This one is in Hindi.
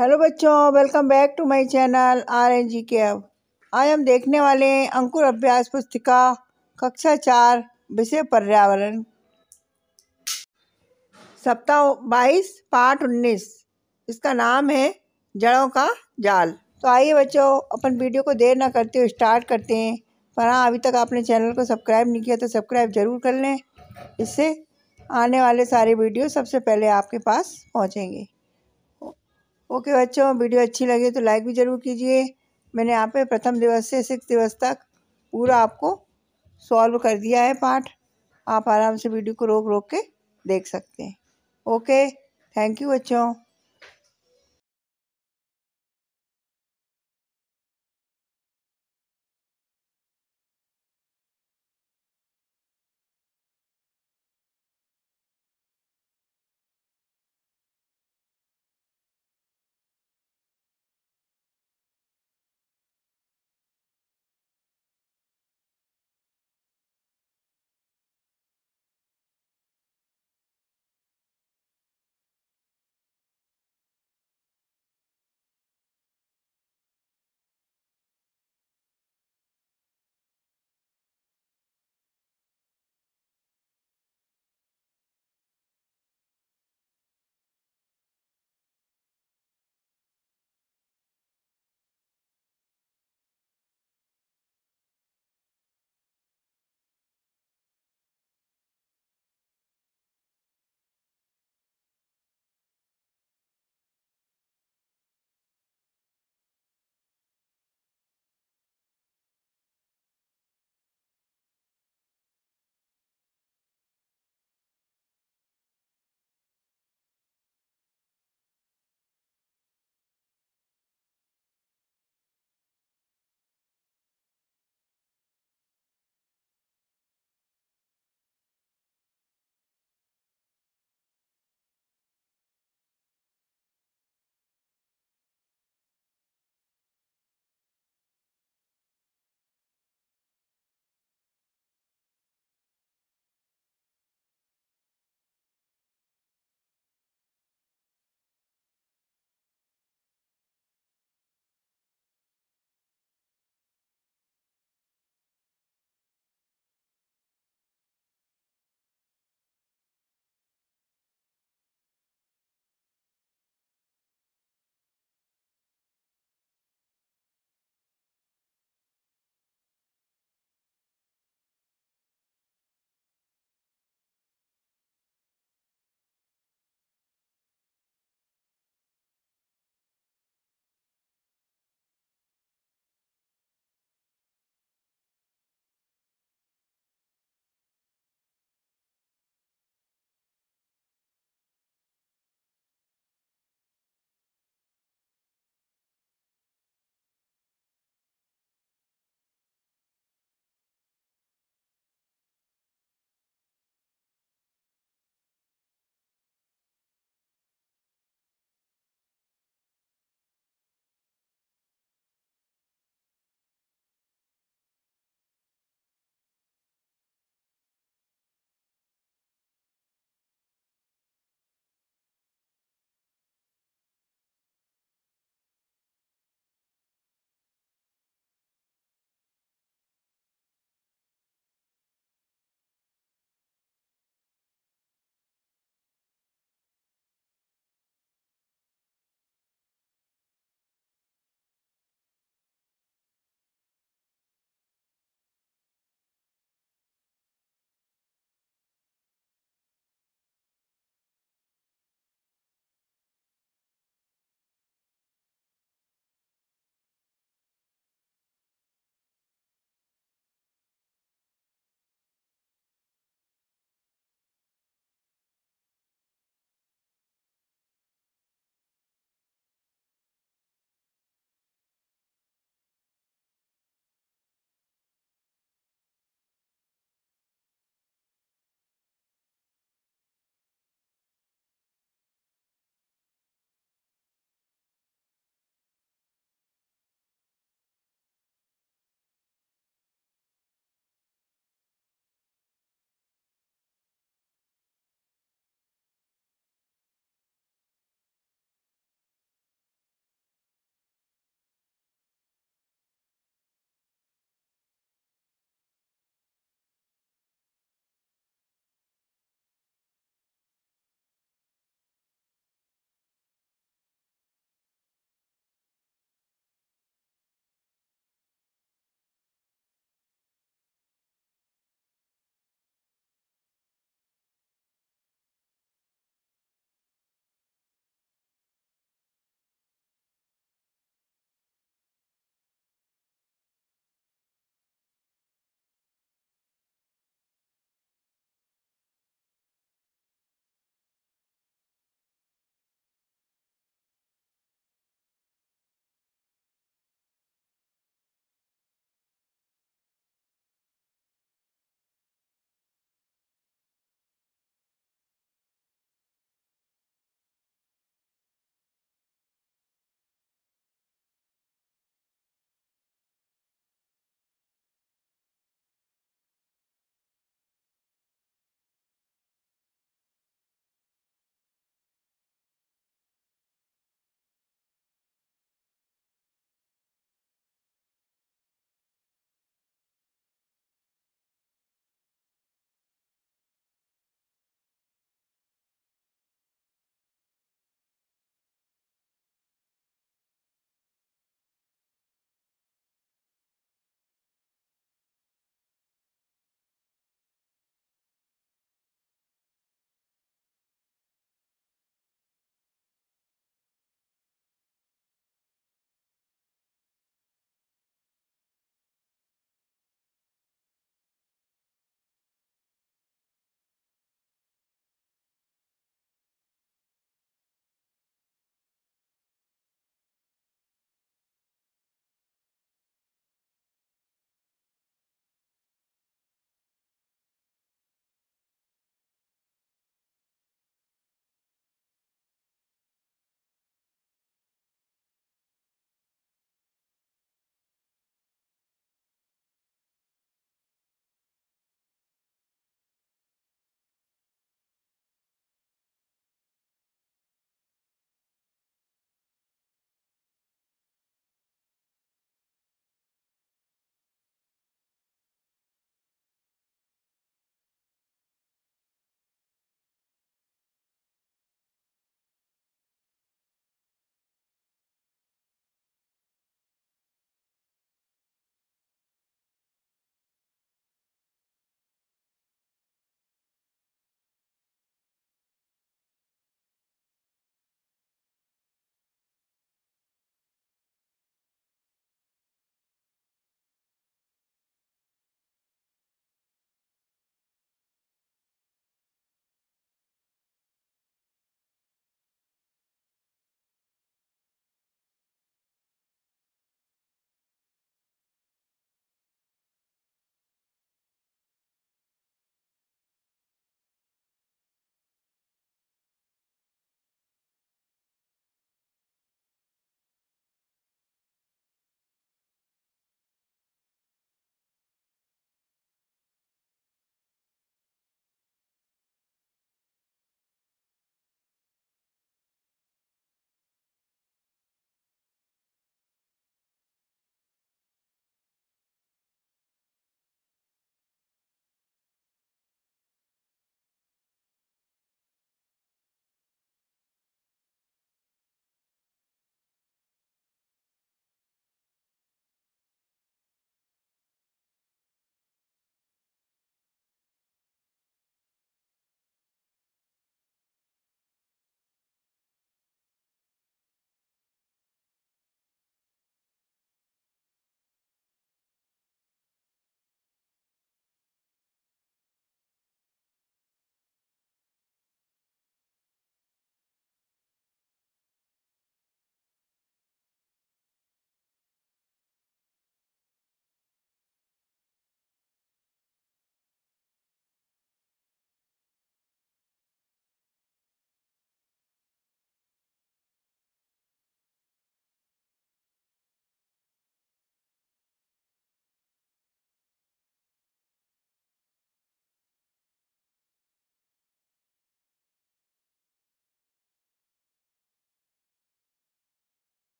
हेलो बच्चों welcome back to my channel R N G K अब आज हम देखने वाले हैं अंकुर अभ्यास पुस्तिका कक्षा चार विषय पर्यावरण सप्ताह बाईस पाठ उन्नीस इसका नाम है जड़ों का जाल तो आइए बच्चों अपन वीडियो को देर ना करते हुए स्टार्ट करते हैं पर हाँ अभी तक आपने चैनल को सब्सक्राइब नहीं किया तो सब्सक्राइब ज़रूर कर लें इससे आने वाले सारे वीडियो सबसे पहले आपके पास पहुँचेंगे ओके बच्चों वीडियो अच्छी लगे तो लाइक भी ज़रूर कीजिए मैंने यहाँ पे प्रथम दिवस से सिक्स दिवस तक पूरा आपको सॉल्व कर दिया है पाठ आप आराम से वीडियो को रोक रोक के देख सकते हैं ओके थैंक यू बच्चों